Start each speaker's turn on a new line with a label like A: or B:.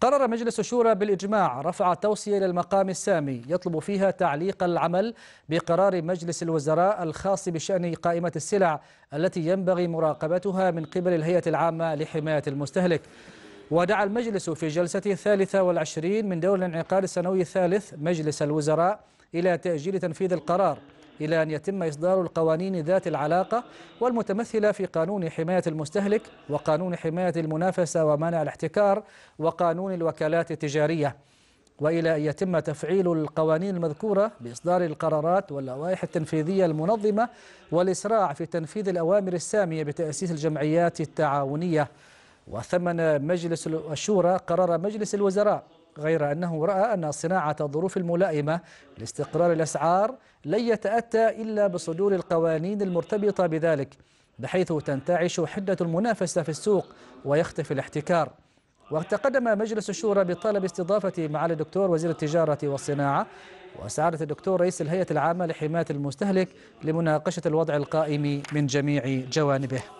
A: قرر مجلس الشورى بالإجماع رفع توصية إلى المقام السامي يطلب فيها تعليق العمل بقرار مجلس الوزراء الخاص بشأن قائمة السلع التي ينبغي مراقبتها من قبل الهيئة العامة لحماية المستهلك ودعا المجلس في جلسته الثالثة والعشرين من دور الانعقاد السنوي الثالث مجلس الوزراء إلى تأجيل تنفيذ القرار إلى أن يتم إصدار القوانين ذات العلاقة والمتمثلة في قانون حماية المستهلك وقانون حماية المنافسة ومنع الاحتكار وقانون الوكالات التجارية وإلى أن يتم تفعيل القوانين المذكورة بإصدار القرارات واللوائح التنفيذية المنظمة والإسراع في تنفيذ الأوامر السامية بتأسيس الجمعيات التعاونية وثمن مجلس الشورى قرار مجلس الوزراء غير أنه رأى أن صناعة الظروف الملائمة لاستقرار الأسعار لن يتأتى إلا بصدور القوانين المرتبطة بذلك بحيث تنتعش حدة المنافسة في السوق ويختفي الاحتكار وتقدم مجلس الشورى بطلب استضافة معالي الدكتور وزير التجارة والصناعة وسعادة الدكتور رئيس الهيئة العامة لحماية المستهلك لمناقشة الوضع القائم من جميع جوانبه